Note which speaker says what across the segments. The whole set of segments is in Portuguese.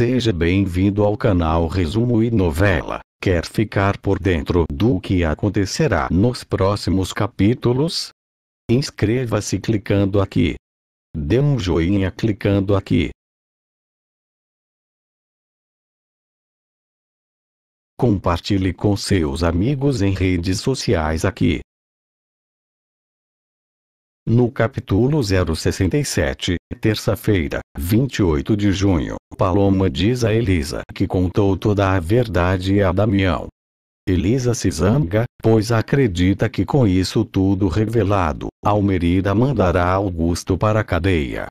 Speaker 1: Seja bem-vindo ao canal Resumo e Novela. Quer ficar por dentro do que acontecerá nos próximos capítulos? Inscreva-se clicando aqui. Dê um joinha clicando aqui. Compartilhe com seus amigos em redes sociais aqui. No capítulo 067, terça-feira, 28 de junho, Paloma diz a Elisa que contou toda a verdade a Damião. Elisa se zanga, pois acredita que com isso tudo revelado, Almerida mandará Augusto para a cadeia.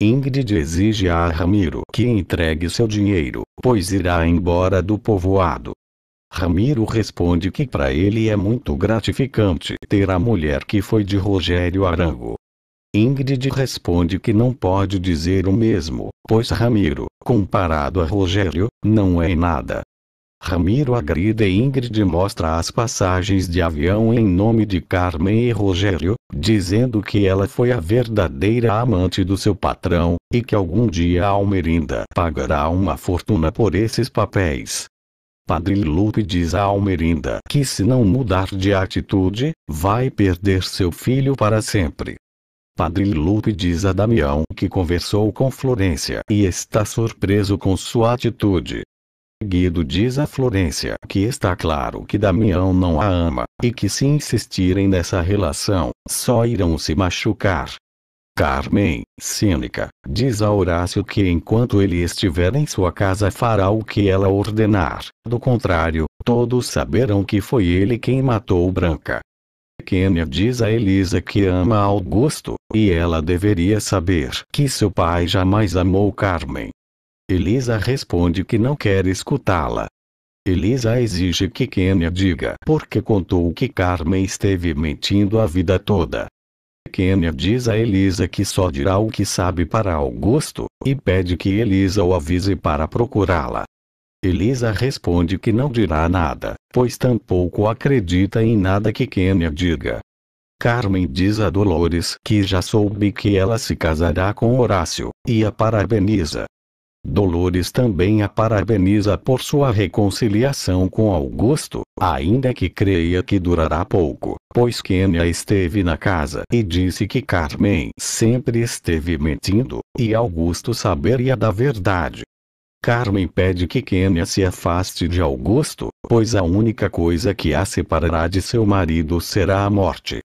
Speaker 1: Ingrid exige a Ramiro que entregue seu dinheiro, pois irá embora do povoado. Ramiro responde que para ele é muito gratificante ter a mulher que foi de Rogério Arango. Ingrid responde que não pode dizer o mesmo, pois Ramiro, comparado a Rogério, não é nada. Ramiro agrida e Ingrid mostra as passagens de avião em nome de Carmen e Rogério, dizendo que ela foi a verdadeira amante do seu patrão, e que algum dia Almerinda pagará uma fortuna por esses papéis. Padre Lupe diz a Almerinda que se não mudar de atitude, vai perder seu filho para sempre. Padre Lupe diz a Damião que conversou com Florência e está surpreso com sua atitude. Guido diz a Florência que está claro que Damião não a ama, e que se insistirem nessa relação, só irão se machucar. Carmen, cínica, diz a Horácio que enquanto ele estiver em sua casa fará o que ela ordenar, do contrário, todos saberão que foi ele quem matou Branca. Kênia diz a Elisa que ama Augusto, e ela deveria saber que seu pai jamais amou Carmen. Elisa responde que não quer escutá-la. Elisa exige que Kênia diga porque contou que Carmen esteve mentindo a vida toda. Kenya diz a Elisa que só dirá o que sabe para Augusto, e pede que Elisa o avise para procurá-la. Elisa responde que não dirá nada, pois tampouco acredita em nada que Kenya diga. Carmen diz a Dolores que já soube que ela se casará com Horácio, e a parabeniza. Dolores também a parabeniza por sua reconciliação com Augusto, ainda que creia que durará pouco, pois Kenya esteve na casa e disse que Carmen sempre esteve mentindo, e Augusto saberia da verdade. Carmen pede que Kenya se afaste de Augusto, pois a única coisa que a separará de seu marido será a morte.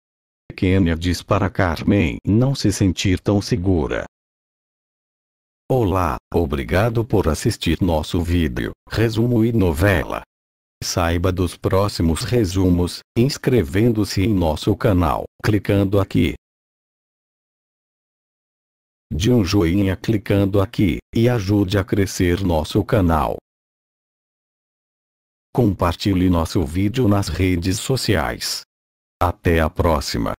Speaker 1: Kenya diz para Carmen não se sentir tão segura, Olá, obrigado por assistir nosso vídeo, resumo e novela. Saiba dos próximos resumos, inscrevendo-se em nosso canal, clicando aqui. De um joinha clicando aqui, e ajude a crescer nosso canal. Compartilhe nosso vídeo nas redes sociais. Até a próxima!